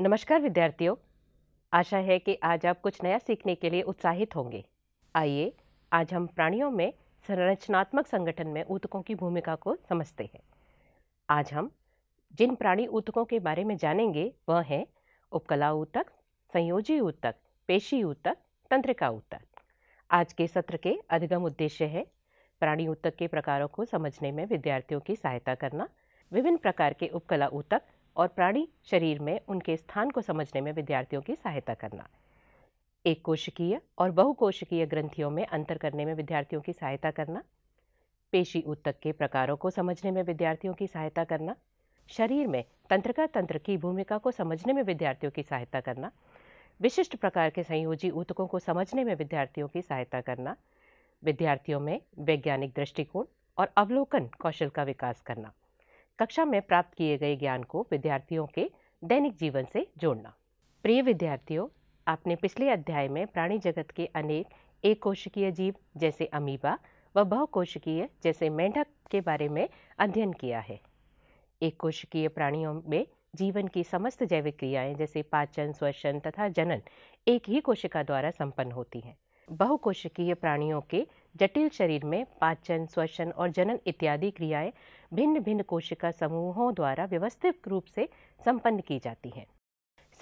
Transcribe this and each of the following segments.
नमस्कार विद्यार्थियों आशा है कि आज आप कुछ नया सीखने के लिए उत्साहित होंगे आइए आज हम प्राणियों में संरचनात्मक संगठन में ऊतकों की भूमिका को समझते हैं आज हम जिन प्राणी ऊतकों के बारे में जानेंगे वह हैं उपकला ऊतक संयोजी ऊतक पेशी ऊतक तंत्रिका ऊतक आज के सत्र के अधिगम उद्देश्य है प्राणी ऊतक के प्रकारों को समझने में विद्यार्थियों की सहायता करना विभिन्न प्रकार के उपकला ऊतक और प्राणी शरीर में उनके स्थान को समझने में विद्यार्थियों की सहायता करना एक कोशिकीय और बहुकोशिकीय ग्रंथियों में अंतर करने में विद्यार्थियों की सहायता करना पेशी उत्तक के प्रकारों को समझने में विद्यार्थियों की सहायता करना शरीर में तंत्रिका तंत्र की भूमिका को समझने में विद्यार्थियों की सहायता करना विशिष्ट प्रकार के संयोजी ऊतकों को समझने में विद्यार्थियों की सहायता करना विद्यार्थियों में वैज्ञानिक दृष्टिकोण और अवलोकन कौशल का विकास करना कक्षा में प्राप्त किए गए ज्ञान को विद्यार्थियों के दैनिक जीवन से जोड़ना प्रिय विद्यार्थियों आपने पिछले अध्याय में प्राणी जगत के अनेक एक कोशिकीय जीव जैसे अमीबा व बहुकोशिकीय जैसे मेंढक के बारे में अध्ययन किया है एक कोशिकीय प्राणियों में जीवन की समस्त जैविक क्रियाएं जैसे पाचन स्वशन तथा जनन एक ही कोशिका द्वारा संपन्न होती हैं बहुकोशिकीय प्राणियों के जटिल शरीर में पाचन श्वसन और जनन इत्यादि क्रियाएं भिन्न भिन्न कोशिका समूहों द्वारा व्यवस्थित रूप से संपन्न की जाती हैं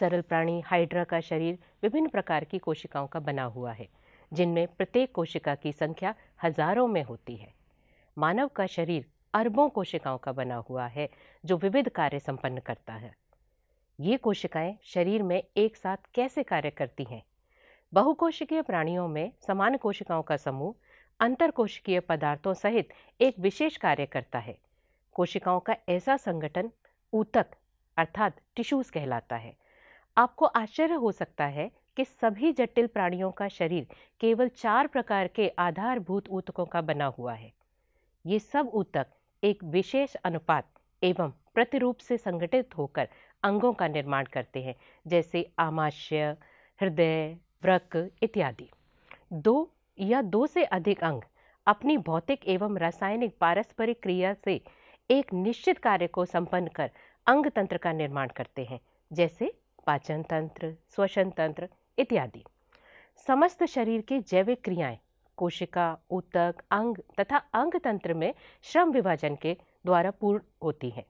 सरल प्राणी हाइड्रा का शरीर विभिन्न प्रकार की कोशिकाओं का बना हुआ है जिनमें प्रत्येक कोशिका की संख्या हजारों में होती है मानव का शरीर अरबों कोशिकाओं का बना हुआ है जो विविध कार्य संपन्न करता है ये कोशिकाएं शरीर में एक साथ कैसे कार्य करती हैं बहुकोशिकीय प्राणियों में समान कोशिकाओं का समूह अंतरकोशिकीय पदार्थों सहित एक विशेष कार्य करता है कोशिकाओं का ऐसा संगठन ऊतक अर्थात टिश्यूज कहलाता है आपको आश्चर्य हो सकता है कि सभी जटिल प्राणियों का शरीर केवल चार प्रकार के आधारभूत ऊतकों का बना हुआ है ये सब ऊतक एक विशेष अनुपात एवं प्रतिरूप से संगठित होकर अंगों का निर्माण करते हैं जैसे आमाशय हृदय वृक इत्यादि दो या दो से अधिक अंग अपनी भौतिक एवं रासायनिक पारस्परिक क्रिया से एक निश्चित कार्य को संपन्न कर अंग तंत्र का निर्माण करते हैं जैसे पाचन तंत्र श्वसन तंत्र इत्यादि समस्त शरीर की जैविक क्रियाएं कोशिका ऊतक अंग तथा अंग तंत्र में श्रम विभाजन के द्वारा पूर्ण होती हैं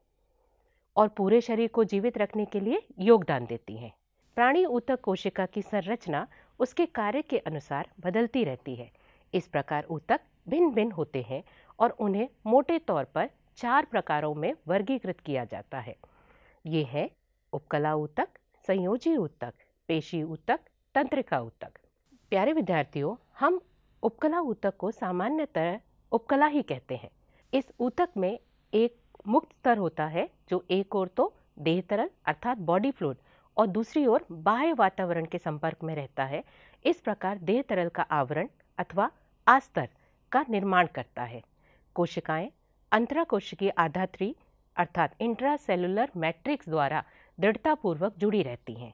और पूरे शरीर को जीवित रखने के लिए योगदान देती हैं प्राणी ऊतक कोशिका की संरचना उसके कार्य के अनुसार बदलती रहती है इस प्रकार ऊतक भिन्न भिन्न होते हैं और उन्हें मोटे तौर पर चार प्रकारों में वर्गीकृत किया जाता है ये है उपकला ऊतक संयोजी ऊतक पेशी ऊतक तंत्रिका ऊतक प्यारे विद्यार्थियों हम उपकला ऊतक को सामान्यतः उपकला ही कहते हैं इस ऊतक में एक मुक्त स्तर होता है जो एक और तो देह तरल अर्थात बॉडी फ्लूड और दूसरी ओर बाह्य वातावरण के संपर्क में रहता है इस प्रकार देह तरल का आवरण अथवा आस्तर का निर्माण करता है कोशिकाएं अंतराकोशिकीय आधात्री अर्थात इंट्रासेलुलर मैट्रिक्स द्वारा दृढ़तापूर्वक जुड़ी रहती हैं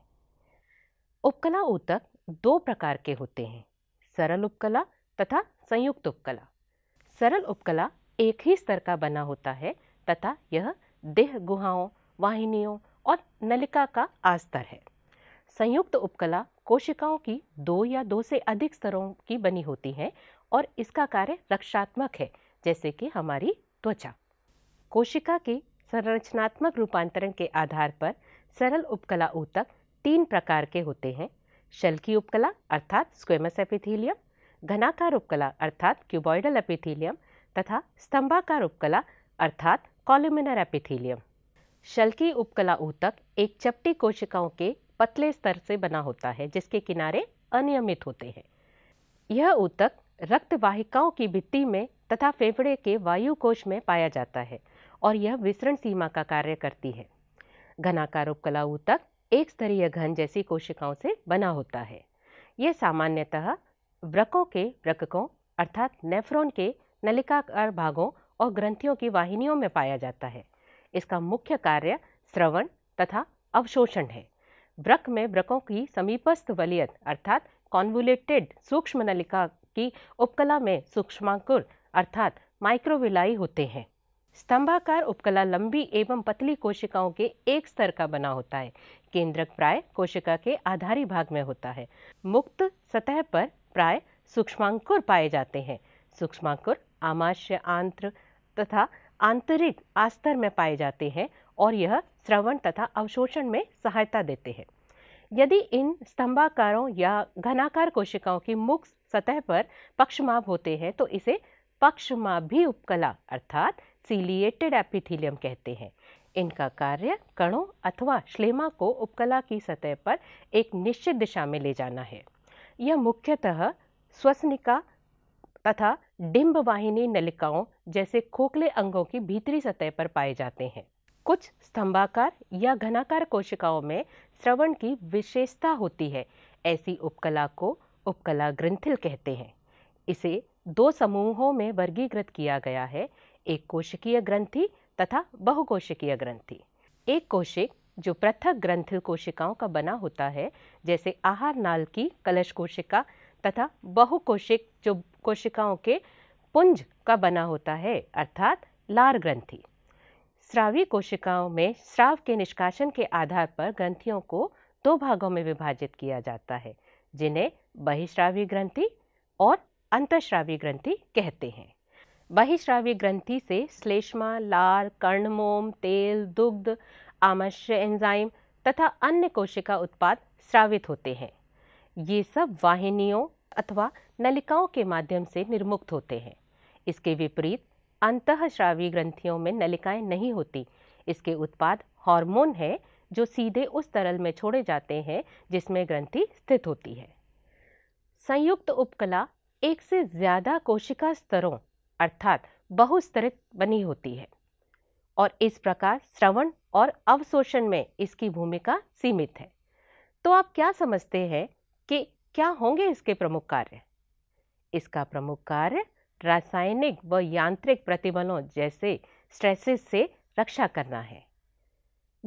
उपकला ऊतक दो प्रकार के होते हैं सरल उपकला तथा संयुक्त उपकला सरल उपकला एक ही स्तर का बना होता है तथा यह देह गुहाओं वाहिनियों और नलिका का आस्तर है संयुक्त उपकला कोशिकाओं की दो या दो से अधिक स्तरों की बनी होती हैं और इसका कार्य रक्षात्मक है जैसे कि हमारी त्वचा कोशिका के संरचनात्मक रूपांतरण के आधार पर सरल उपकला ऊतक तीन प्रकार के होते हैं शल्की उपकला अर्थात स्क्वेमस एपिथीलियम घनाकार उपकला अर्थात क्यूबॉइडल एपिथीलियम तथा स्तंभाकार उपकला अर्थात कॉल्यूमिनर एपिथीलियम शल्की उपकला ऊतक एक चपटी कोशिकाओं के पतले स्तर से बना होता है जिसके किनारे अनियमित होते हैं यह ऊतक रक्त वाहिकाओं की भित्ति में तथा फेफड़े के वायु कोश में पाया जाता है और यह विसरण सीमा का कार्य करती है घनाकार उपकला ऊतक एक स्तरीय घन जैसी कोशिकाओं से बना होता है यह सामान्यतः व्रकों के व्रककों अर्थात नेफ्रॉन के नलिकाकार भागों और ग्रंथियों की वाहिनियों में पाया जाता है इसका मुख्य कार्य श्रवण तथा अवशोषण है वृक में वृकों की समीपस्थ वलियत अर्थात कॉन्वुलेटेड सूक्ष्म नलिका की उपकला में सूक्ष्मांकुर अर्थात माइक्रोविलाई होते हैं स्तंभाकार उपकला लंबी एवं पतली कोशिकाओं के एक स्तर का बना होता है केंद्रक प्राय कोशिका के आधारी भाग में होता है मुक्त सतह पर प्राय सूक्ष्मांकुर पाए जाते हैं सूक्ष्मांकुर आमाशय आंत्र तथा आंतरिक आस्तर में पाए जाते हैं और यह श्रवण तथा अवशोषण में सहायता देते हैं यदि इन स्तंभाकारों या घनाकार कोशिकाओं की मुख्य सतह पर पक्षमाभ होते हैं तो इसे पक्षमाभी उपकला अर्थात सीलिएटेड एपिथीलियम कहते हैं इनका कार्य कणों अथवा श्लेमा को उपकला की सतह पर एक निश्चित दिशा में ले जाना है यह मुख्यतः स्वसनिका तथा डिम्बवाहिनी नलिकाओं जैसे खोखले अंगों की भीतरी सतह पर पाए जाते हैं कुछ स्तंभाकार या घनाकार कोशिकाओं में श्रवण की विशेषता होती है ऐसी उपकला को उपकला ग्रंथिल कहते हैं इसे दो समूहों में वर्गीकृत किया गया है एक कोशिकीय ग्रंथि तथा बहुकोशिकीय ग्रंथि एक कोशिक जो पृथक ग्रंथिल कोशिकाओं का बना होता है जैसे आहार नाल की कलश कोशिका तथा बहुकोशिक जो कोशिकाओं के पुंज का बना होता है अर्थात लार ग्रंथि स्रावी कोशिकाओं में स्राव के निष्कासन के आधार पर ग्रंथियों को दो भागों में विभाजित किया जाता है जिन्हें बहिश्रावी ग्रंथि और अंतश्रावी ग्रंथि कहते हैं बहिश्रावी ग्रंथि से श्लेष्मा लार कर्णमोम तेल दुग्ध आमश्य एंजाइम तथा अन्य कोशिका उत्पाद स्रावित होते हैं ये सब वाहिनियों अथवा नलिकाओं के माध्यम से निर्मुक्त होते हैं इसके विपरीत अंतःश्रावी ग्रंथियों में नलिकाएं नहीं होती इसके उत्पाद हार्मोन है जो सीधे उस तरल में छोड़े जाते हैं जिसमें ग्रंथि स्थित होती है संयुक्त उपकला एक से ज़्यादा कोशिका स्तरों अर्थात बहुस्तरित बनी होती है और इस प्रकार श्रवण और अवशोषण में इसकी भूमिका सीमित है तो आप क्या समझते हैं कि क्या होंगे इसके प्रमुख कार्य इसका प्रमुख कार्य रासायनिक व यांत्रिक प्रतिबलों जैसे स्ट्रेसेस से रक्षा करना है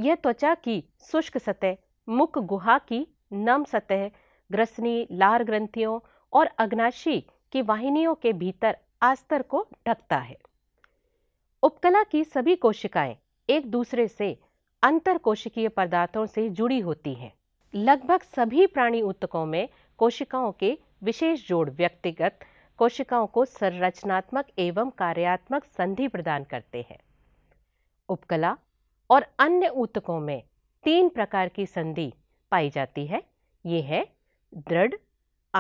यह त्वचा की शुष्क सतह मुख गुहा की नम सतह ग्रसनी लार ग्रंथियों और अग्नाशी की वाहिनियों के भीतर आस्तर को ढकता है उपकला की सभी कोशिकाएं एक दूसरे से अंतर कोशिकीय पदार्थों से जुड़ी होती हैं लगभग सभी प्राणी उत्तकों में कोशिकाओं के विशेष जोड़ व्यक्तिगत कोशिकाओं को संरचनात्मक एवं कार्यात्मक संधि प्रदान करते हैं उपकला और अन्य ऊतकों में तीन प्रकार की संधि पाई जाती है ये है दृढ़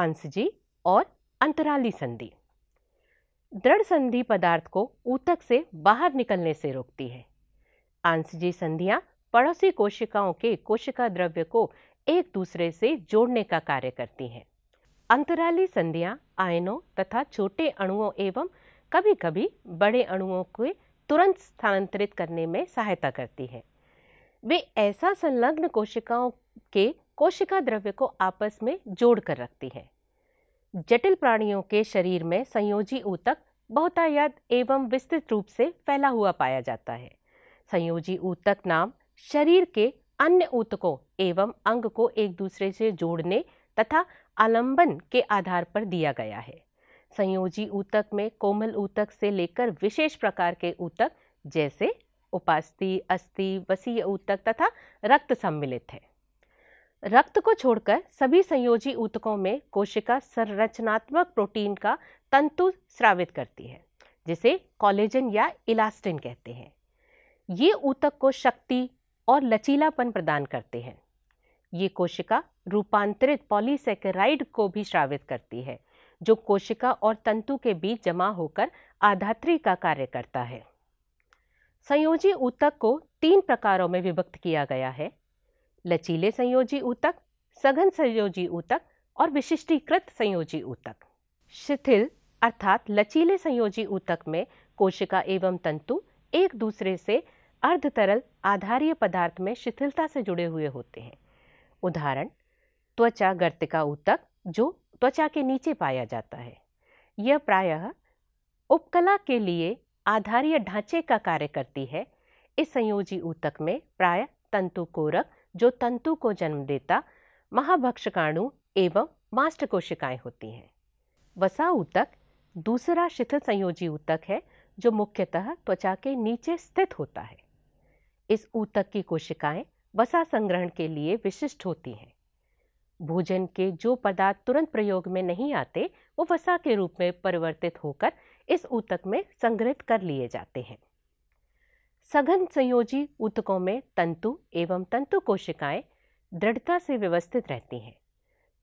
आंसजी और अंतराली संधि दृढ़ संधि पदार्थ को ऊतक से बाहर निकलने से रोकती है आंसजी संधियां पड़ोसी कोशिकाओं के कोशिका द्रव्य को एक दूसरे से जोड़ने का कार्य करती हैं अंतराली संधियाँ आयनों तथा छोटे अणुओं एवं कभी कभी बड़े अणुओं को तुरंत स्थानांतरित करने में सहायता करती हैं वे ऐसा संलग्न कोशिकाओं के कोशिका द्रव्य को आपस में जोड़ कर रखती हैं जटिल प्राणियों के शरीर में संयोजी ऊतक बहुतायात एवं विस्तृत रूप से फैला हुआ पाया जाता है संयोजी ऊतक नाम शरीर के अन्य ऊतकों एवं अंग को एक दूसरे से जोड़ने तथा आलंबन के आधार पर दिया गया है संयोजी ऊतक में कोमल ऊतक से लेकर विशेष प्रकार के ऊतक जैसे उपास्थि अस्थि वसीय ऊतक तथा रक्त सम्मिलित है रक्त को छोड़कर सभी संयोजी ऊतकों में कोशिका संरचनात्मक प्रोटीन का तंतु स्रावित करती है जिसे कॉलेजन या इलास्टिन कहते हैं ये ऊतक को शक्ति और लचीलापन प्रदान करते हैं ये कोशिका रूपांतरित पॉलीसेकेराइड को भी श्रावित करती है जो कोशिका और तंतु के बीच जमा होकर आधात्री का कार्य करता है संयोजी ऊतक को तीन प्रकारों में विभक्त किया गया है लचीले संयोजी ऊतक सघन संयोजी ऊतक और विशिष्टीकृत संयोजी ऊतक शिथिल अर्थात लचीले संयोजी ऊतक में कोशिका एवं तंतु एक दूसरे से अर्धतरल आधारीय पदार्थ में शिथिलता से जुड़े हुए होते हैं उदाहरण त्वचा गर्त का ऊतक जो त्वचा के नीचे पाया जाता है यह प्रायः उपकला के लिए आधारीय ढांचे का कार्य करती है इस संयोजी ऊतक में प्राय तंतु कोरक जो तंतु को जन्म देता महाभक्षकाणु एवं मास्ट कोशिकाएं होती हैं वसा ऊतक दूसरा शिथिल संयोजी ऊतक है जो मुख्यतः त्वचा के नीचे स्थित होता है इस ऊतक की कोशिकाएं वसा संग्रहण के लिए विशिष्ट होती हैं भोजन के जो पदार्थ तुरंत प्रयोग में नहीं आते वो वसा के रूप में परिवर्तित होकर इस ऊतक में संग्रहित कर लिए जाते हैं सघन संयोजी ऊतकों में तंतु एवं तंतु कोशिकाएं दृढ़ता से व्यवस्थित रहती हैं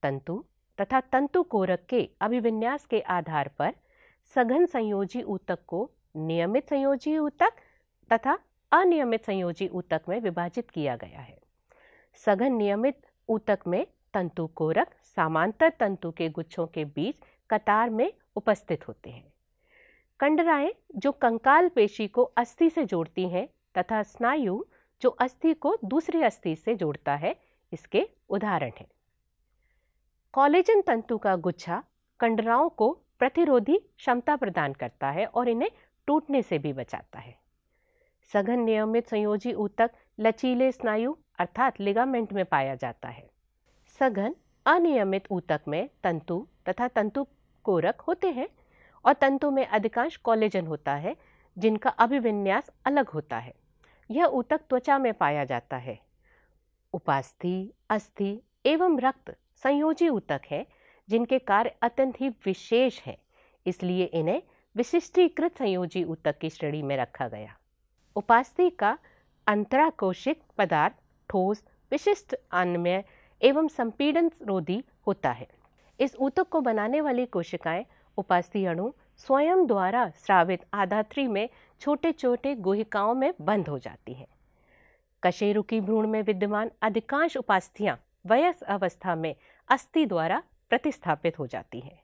तंतु तथा तंतु कोरक के अभिविन्यास के आधार पर सघन संयोजी ऊतक को नियमित संयोजी ऊतक तथा अनियमित संयोजी ऊतक में विभाजित किया गया है सघन नियमित ऊतक में तंतु कोरक समांतर तंतु के गुच्छों के बीच कतार में उपस्थित होते हैं कंडराएं जो कंकाल पेशी को अस्थि से जोड़ती हैं तथा स्नायु जो अस्थि को दूसरी अस्थि से जोड़ता है इसके उदाहरण हैं कॉलेजन तंतु का गुच्छा कंडराओं को प्रतिरोधी क्षमता प्रदान करता है और इन्हें टूटने से भी बचाता है सघन नियमित संयोजी ऊतक लचीले स्नायु अर्थात लिगामेंट में पाया जाता है सघन अनियमित ऊतक में तंतु तथा तंतु कोरक होते हैं और तंतु में अधिकांश कॉलेजन होता है जिनका अभिविन्यास अलग होता है यह ऊतक त्वचा में पाया जाता है उपास्थि अस्थि एवं रक्त संयोजी ऊतक है जिनके कार्य अत्यंत ही विशेष है इसलिए इन्हें विशिष्टीकृत संयोजी ऊतक की श्रेणी में रखा गया उपास्थि का अंतराकोशिक पदार्थ ठोस विशिष्ट अन्मय एवं संपीड़न रोधी होता है इस ऊतक को बनाने वाली कोशिकाएं उपास्थि अणु स्वयं द्वारा श्रावित आधात्री में छोटे छोटे गुहिकाओं में बंद हो जाती है कशेरुकी भ्रूण में विद्यमान अधिकांश उपास्थियाँ वयस अवस्था में अस्थि द्वारा प्रतिस्थापित हो जाती हैं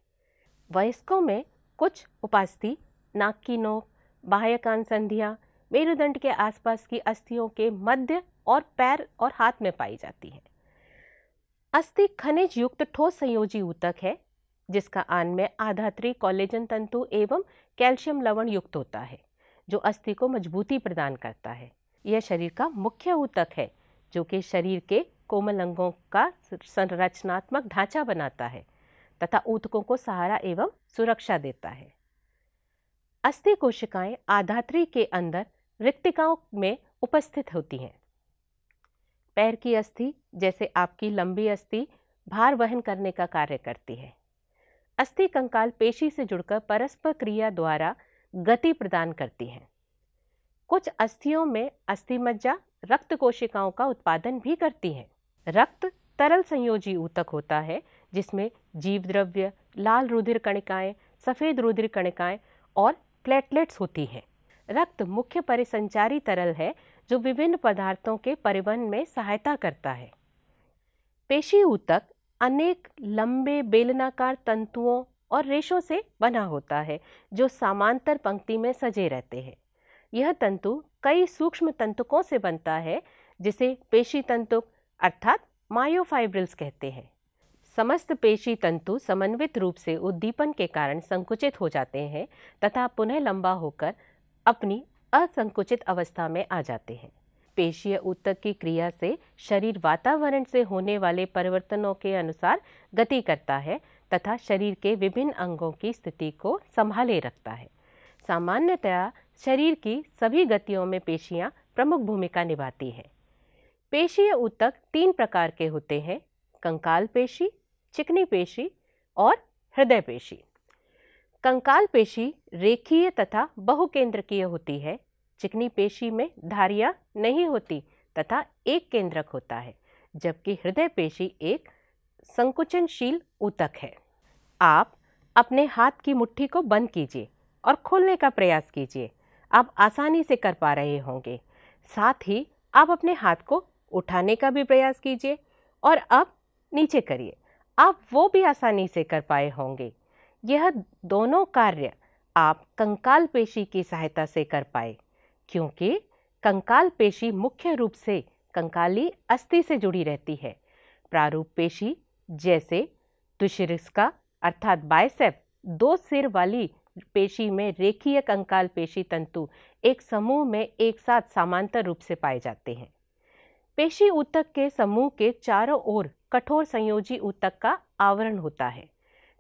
वयस्कों में कुछ उपास्थि नाक की नोक बाह्यकान संधियाँ मेरुदंड के आसपास की अस्थियों के मध्य और पैर और हाथ में पाई जाती है अस्थि खनिज युक्त ठोस संयोजी ऊतक है जिसका आन में आधात्री कॉलेजन तंतु एवं कैल्शियम लवण युक्त होता है जो अस्थि को मजबूती प्रदान करता है यह शरीर का मुख्य ऊतक है जो कि शरीर के कोमल अंगों का संरचनात्मक ढांचा बनाता है तथा ऊतकों को सहारा एवं सुरक्षा देता है अस्थि कोशिकाएं आधात्री के अंदर रिक्तिकाओं में उपस्थित होती हैं पैर की अस्थि जैसे आपकी लंबी अस्थि भार वहन करने का कार्य करती है अस्थि कंकाल पेशी से जुड़कर परस्पर क्रिया द्वारा गति प्रदान करती हैं कुछ अस्थियों में अस्थि मज्जा रक्त कोशिकाओं का उत्पादन भी करती हैं रक्त तरल संयोजी ऊतक होता है जिसमें जीव द्रव्य लाल रुधिर कणिकाएँ सफ़ेद रुधिर कणिकाएँ और प्लेटलेट्स होती हैं रक्त मुख्य परिसंचारी तरल है जो विभिन्न पदार्थों के परिवहन में सहायता करता है पेशी ऊतक अनेक लंबे बेलनाकार तंतुओं और रेशों से बना होता है जो समांतर पंक्ति में सजे रहते हैं यह तंतु कई सूक्ष्म तंतुकों से बनता है जिसे पेशी तंतुक अर्थात मायोफाइब्रिल्स कहते हैं समस्त पेशी तंतु समन्वित रूप से उद्दीपन के कारण संकुचित हो जाते हैं तथा पुनः लंबा होकर अपनी असंकुचित अवस्था में आ जाते हैं पेशीय ऊतक की क्रिया से शरीर वातावरण से होने वाले परिवर्तनों के अनुसार गति करता है तथा शरीर के विभिन्न अंगों की स्थिति को संभाले रखता है सामान्यतया शरीर की सभी गतियों में पेशियां प्रमुख भूमिका निभाती हैं पेशीय ऊतक तीन प्रकार के होते हैं कंकाल पेशी चिकनी पेशी और हृदय पेशी कंकाल पेशी रेखीय तथा बहुकेंद्रकीय होती है चिकनी पेशी में धारियां नहीं होती तथा एक केंद्रक होता है जबकि हृदय पेशी एक संकुचनशील ऊतक है आप अपने हाथ की मुट्ठी को बंद कीजिए और खोलने का प्रयास कीजिए आप आसानी से कर पा रहे होंगे साथ ही आप अपने हाथ को उठाने का भी प्रयास कीजिए और अब नीचे करिए आप वो भी आसानी से कर पाए होंगे यह दोनों कार्य आप कंकाल पेशी की सहायता से कर पाए क्योंकि कंकाल पेशी मुख्य रूप से कंकाली अस्थि से जुड़ी रहती है प्रारूप पेशी जैसे तुशिरिस्का अर्थात बायसेप दो सिर वाली पेशी में रेखीय कंकाल पेशी तंतु एक समूह में एक साथ समांतर रूप से पाए जाते हैं पेशी ऊतक के समूह के चारों ओर कठोर संयोजी ऊतक का आवरण होता है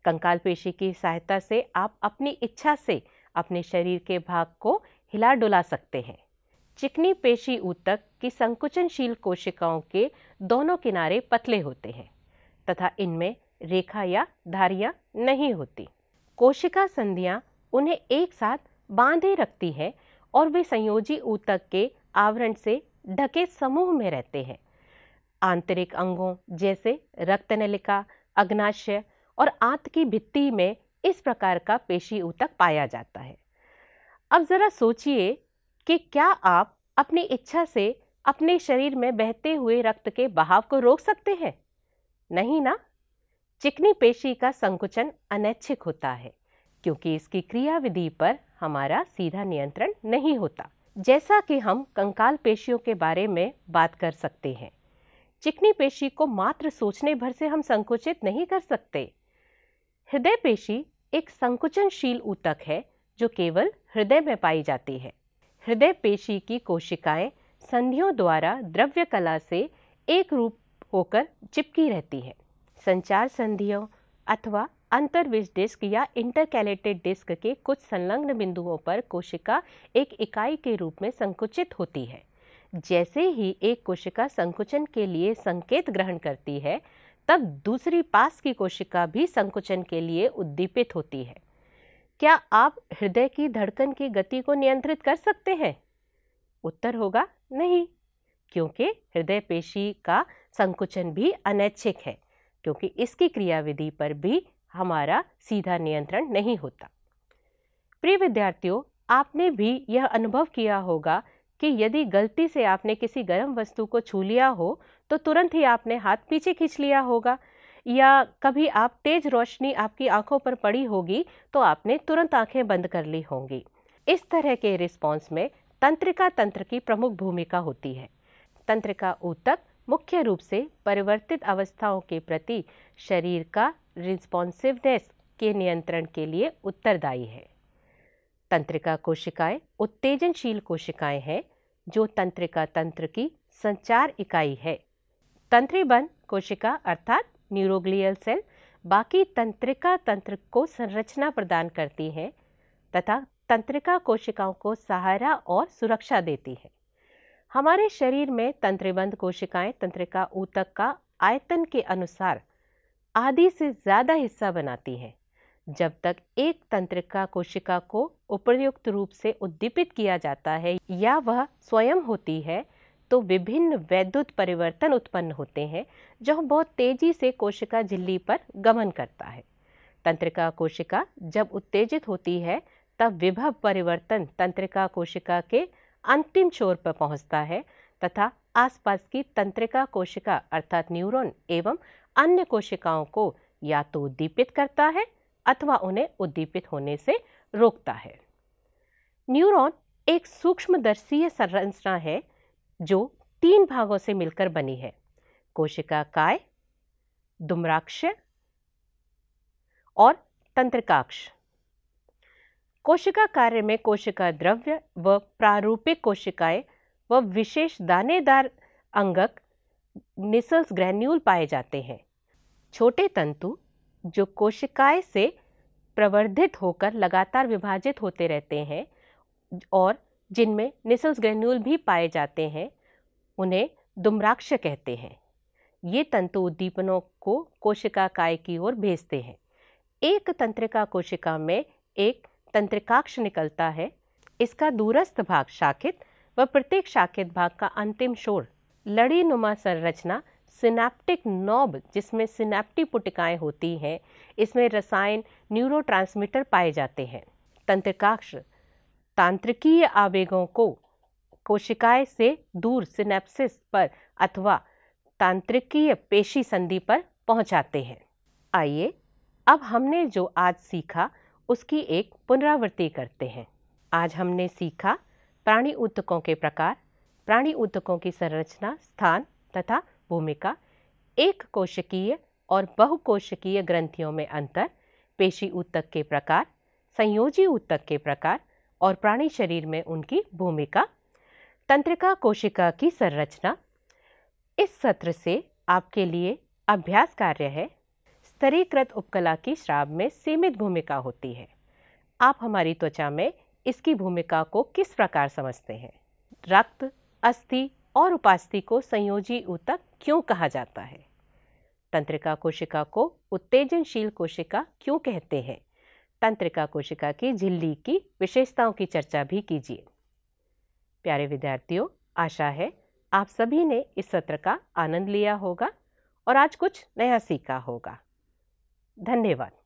कंकाल पेशी की सहायता से आप अपनी इच्छा से अपने शरीर के भाग को हिला डुला सकते हैं चिकनी पेशी ऊतक की संकुचनशील कोशिकाओं के दोनों किनारे पतले होते हैं तथा इनमें रेखा या धारियां नहीं होती कोशिका संधियां उन्हें एक साथ बांधे रखती हैं और वे संयोजी ऊतक के आवरण से ढके समूह में रहते हैं आंतरिक अंगों जैसे रक्तनलिका अग्नाशय और आंत की भित्ति में इस प्रकार का पेशी ऊतक पाया जाता है अब ज़रा सोचिए कि क्या आप अपनी इच्छा से अपने शरीर में बहते हुए रक्त के बहाव को रोक सकते हैं नहीं ना चिकनी पेशी का संकुचन अनैच्छिक होता है क्योंकि इसकी क्रियाविधि पर हमारा सीधा नियंत्रण नहीं होता जैसा कि हम कंकाल पेशियों के बारे में बात कर सकते हैं चिकनी पेशी को मात्र सोचने भर से हम संकुचित नहीं कर सकते हृदय पेशी एक संकुचनशील ऊतक है जो केवल हृदय में पाई जाती है हृदय पेशी की कोशिकाएं संधियों द्वारा द्रव्य कला से एक रूप होकर चिपकी रहती है संचार संधियों अथवा अंतर्विज डिस्क या इंटरकैलेटेड डिस्क के कुछ संलग्न बिंदुओं पर कोशिका एक इकाई के रूप में संकुचित होती है जैसे ही एक कोशिका संकुचन के लिए संकेत ग्रहण करती है तब दूसरी पास की कोशिका भी संकुचन के लिए उद्दीपित होती है क्या आप हृदय की धड़कन की गति को नियंत्रित कर सकते हैं उत्तर होगा नहीं क्योंकि हृदय पेशी का संकुचन भी अनैच्छिक है क्योंकि इसकी क्रियाविधि पर भी हमारा सीधा नियंत्रण नहीं होता प्रिय विद्यार्थियों आपने भी यह अनुभव किया होगा कि यदि गलती से आपने किसी गर्म वस्तु को छू लिया हो तो तुरंत ही आपने हाथ पीछे खींच लिया होगा या कभी आप तेज रोशनी आपकी आंखों पर पड़ी होगी तो आपने तुरंत आंखें बंद कर ली होंगी इस तरह के रिस्पॉन्स में तंत्रिका तंत्र की प्रमुख भूमिका होती है तंत्रिका ऊतक मुख्य रूप से परिवर्तित अवस्थाओं के प्रति शरीर का रिस्पॉन्सिवनेस के नियंत्रण के लिए उत्तरदायी है तंत्रिका कोशिकाएं उत्तेजनशील कोशिकाएं हैं जो तंत्रिका तंत्र की संचार इकाई है तंत्रीबंध कोशिका अर्थात न्यूरोग्लियल सेल बाकी तंत्रिका तंत्र को संरचना प्रदान करती है तथा तंत्रिका कोशिकाओं को सहारा और सुरक्षा देती है हमारे शरीर में तंत्रिबंध कोशिकाएं तंत्रिका ऊतक का आयतन के अनुसार आधी से ज़्यादा हिस्सा बनाती हैं जब तक एक तंत्रिका कोशिका को उपयुक्त रूप से उद्दीपित किया जाता है या वह स्वयं होती है तो विभिन्न वैद्युत परिवर्तन उत्पन्न होते हैं जो बहुत तेजी से कोशिका झिल्ली पर गमन करता है तंत्रिका कोशिका जब उत्तेजित होती है तब विभव परिवर्तन तंत्रिका कोशिका के अंतिम छोर पर पहुंचता है तथा आसपास की तंत्रिका कोशिका अर्थात न्यूरॉन एवं अन्य कोशिकाओं को या तो उद्दीपित करता है अथवा उन्हें उद्दीपित होने से रोकता है न्यूरॉन एक सूक्ष्मदर्शीय संरचना है जो तीन भागों से मिलकर बनी है कोशिका काय दुम्राक्ष और तंत्रकाक्ष कोशिका कार्य में कोशिका द्रव्य व प्रारूपिक कोशिकाएं व विशेष दानेदार अंगक निसल्स ग्रैन्यूल पाए जाते हैं छोटे तंतु जो कोशिकाएं से प्रवर्धित होकर लगातार विभाजित होते रहते हैं और जिनमें निसल्स ग्रेन्यूल भी पाए जाते हैं उन्हें दुम्राक्ष कहते हैं ये तंतु उद्दीपनों को कोशिका काय की ओर भेजते हैं एक तंत्रिका कोशिका में एक तंत्रिकाक्ष निकलता है इसका दूरस्थ भाग शाखित व प्रत्येक शाखित भाग का अंतिम शोर लड़ी नुमा संरचना सिनेप्टिक नॉब जिसमें सिनेप्टी पुटिकाएँ होती हैं इसमें रसायन न्यूरो पाए जाते हैं तंत्रिकाक्ष तांत्रिकीय आवेगों को कोशिकाएं से दूर सिनेप्सिस पर अथवा तांत्रिकीय पेशी संधि पर पहुंचाते हैं आइए अब हमने जो आज सीखा उसकी एक पुनरावृत्ति करते हैं आज हमने सीखा प्राणी ऊतकों के प्रकार प्राणी ऊतकों की संरचना स्थान तथा भूमिका एक कोशिकीय और बहुकोशिकीय ग्रंथियों में अंतर पेशी ऊतक के प्रकार संयोजी ऊतक के प्रकार और प्राणी शरीर में उनकी भूमिका तंत्रिका कोशिका की संरचना इस सत्र से आपके लिए अभ्यास कार्य है स्तरीकृत उपकला की श्राव में सीमित भूमिका होती है आप हमारी त्वचा में इसकी भूमिका को किस प्रकार समझते हैं रक्त अस्थि और उपास्थि को संयोजी ऊतक क्यों कहा जाता है तंत्रिका कोशिका को उत्तेजनशील कोशिका क्यों कहते हैं तंत्रिका कोशिका की झिल्ली की विशेषताओं की चर्चा भी कीजिए प्यारे विद्यार्थियों आशा है आप सभी ने इस सत्र का आनंद लिया होगा और आज कुछ नया सीखा होगा धन्यवाद